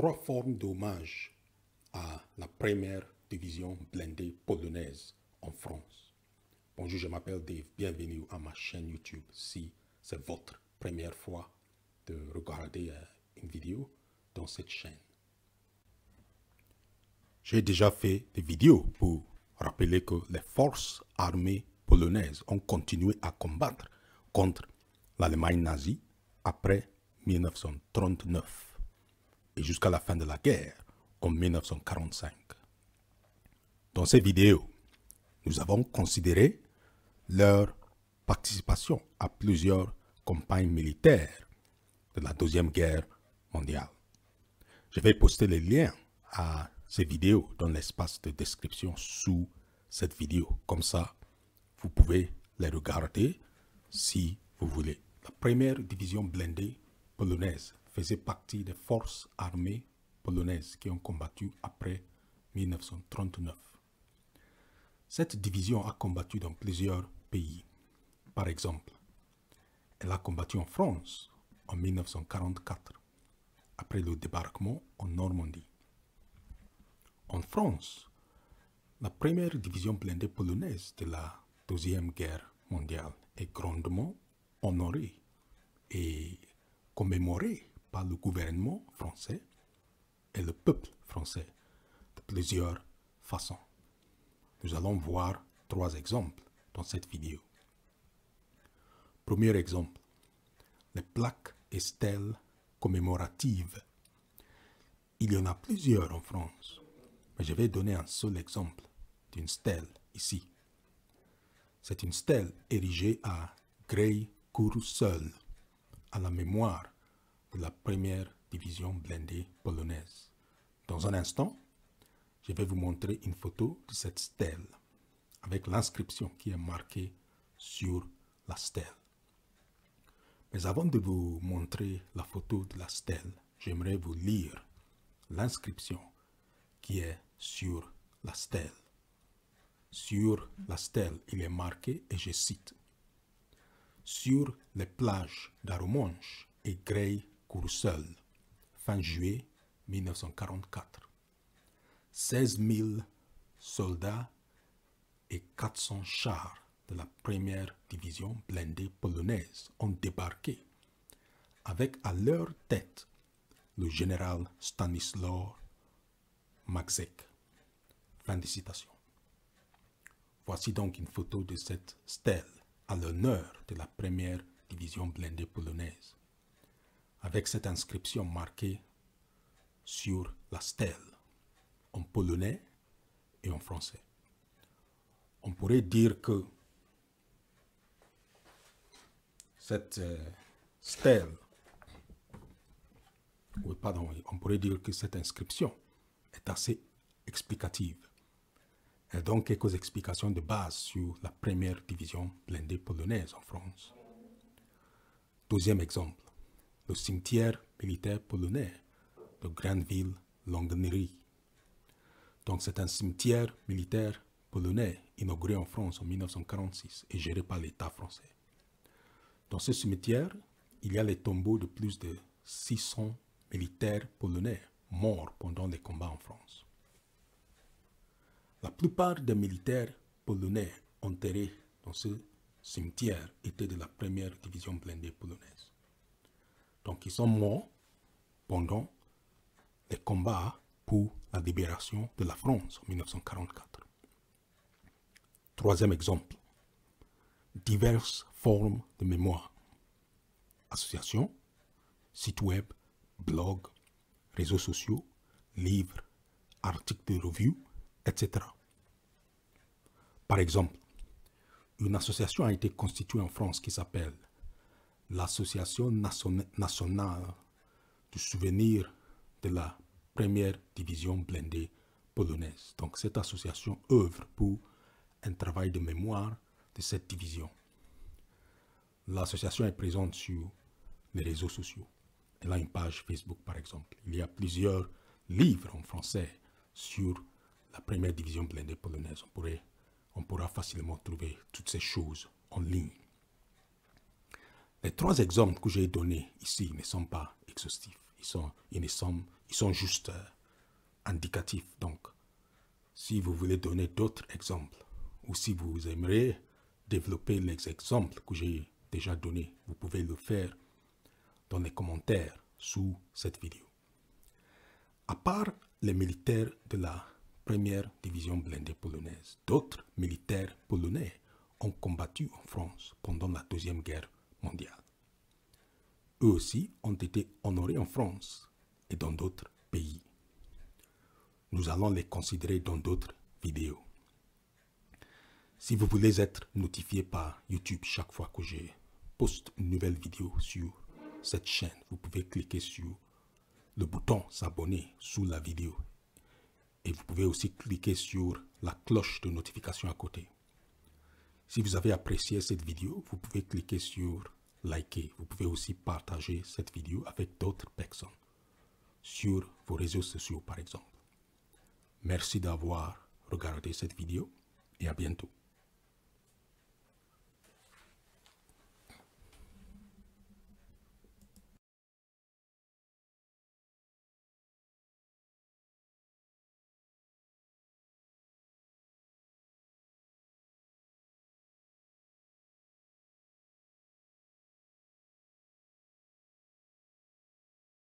trois formes d'hommage à la première division blindée polonaise en France. Bonjour, je m'appelle Dave, bienvenue à ma chaîne YouTube. Si c'est votre première fois de regarder euh, une vidéo dans cette chaîne. J'ai déjà fait des vidéos pour rappeler que les forces armées polonaises ont continué à combattre contre l'Allemagne nazie après 1939 jusqu'à la fin de la guerre, en 1945. Dans ces vidéos, nous avons considéré leur participation à plusieurs campagnes militaires de la Deuxième Guerre mondiale. Je vais poster les liens à ces vidéos dans l'espace de description sous cette vidéo. Comme ça, vous pouvez les regarder si vous voulez. La première division blindée polonaise faisait partie des forces armées polonaises qui ont combattu après 1939. Cette division a combattu dans plusieurs pays. Par exemple, elle a combattu en France en 1944, après le débarquement en Normandie. En France, la première division blindée polonaise de la Deuxième Guerre mondiale est grandement honorée et commémorée par le gouvernement français et le peuple français de plusieurs façons. Nous allons voir trois exemples dans cette vidéo. Premier exemple, les plaques et stèles commémoratives. Il y en a plusieurs en France, mais je vais donner un seul exemple d'une stèle ici. C'est une stèle érigée à Grey seul à la mémoire de la première division blindée polonaise. Dans un instant, je vais vous montrer une photo de cette stèle avec l'inscription qui est marquée sur la stèle. Mais avant de vous montrer la photo de la stèle, j'aimerais vous lire l'inscription qui est sur la stèle. Sur la stèle, il est marqué, et je cite, Sur les plages d'Aromanche et Grey seul fin juillet 1944. 16 000 soldats et 400 chars de la première division blindée polonaise ont débarqué, avec à leur tête le général Stanislaw Maczek. Fin de citation. Voici donc une photo de cette stèle à l'honneur de la première division blindée polonaise avec cette inscription marquée sur la stèle, en polonais et en français. On pourrait dire que cette euh, stèle, ou pardon, on pourrait dire que cette inscription est assez explicative. Et donc quelques explications de base sur la première division blindée polonaise en France. Deuxième exemple le cimetière militaire polonais de granville Longuenerie. Donc c'est un cimetière militaire polonais inauguré en France en 1946 et géré par l'État français. Dans ce cimetière, il y a les tombeaux de plus de 600 militaires polonais morts pendant les combats en France. La plupart des militaires polonais enterrés dans ce cimetière étaient de la première division blindée polonaise. Donc ils sont morts pendant les combats pour la libération de la France en 1944. Troisième exemple, diverses formes de mémoire. Associations, sites web, blogs, réseaux sociaux, livres, articles de revue, etc. Par exemple, une association a été constituée en France qui s'appelle l'Association nationale du souvenir de la première division blindée polonaise. Donc cette association œuvre pour un travail de mémoire de cette division. L'association est présente sur les réseaux sociaux. Elle a une page Facebook par exemple. Il y a plusieurs livres en français sur la première division blindée polonaise. On, pourrait, on pourra facilement trouver toutes ces choses en ligne. Les trois exemples que j'ai donnés ici ne sont pas exhaustifs. Ils sont, ils sont juste euh, indicatifs. Donc, si vous voulez donner d'autres exemples ou si vous aimeriez développer les exemples que j'ai déjà donnés, vous pouvez le faire dans les commentaires sous cette vidéo. À part les militaires de la première division blindée polonaise, d'autres militaires polonais ont combattu en France pendant la Deuxième Guerre mondial. Eux aussi ont été honorés en France et dans d'autres pays. Nous allons les considérer dans d'autres vidéos. Si vous voulez être notifié par YouTube chaque fois que je poste une nouvelle vidéo sur cette chaîne, vous pouvez cliquer sur le bouton s'abonner sous la vidéo. Et vous pouvez aussi cliquer sur la cloche de notification à côté. Si vous avez apprécié cette vidéo, vous pouvez cliquer sur liker. Vous pouvez aussi partager cette vidéo avec d'autres personnes sur vos réseaux sociaux par exemple. Merci d'avoir regardé cette vidéo et à bientôt.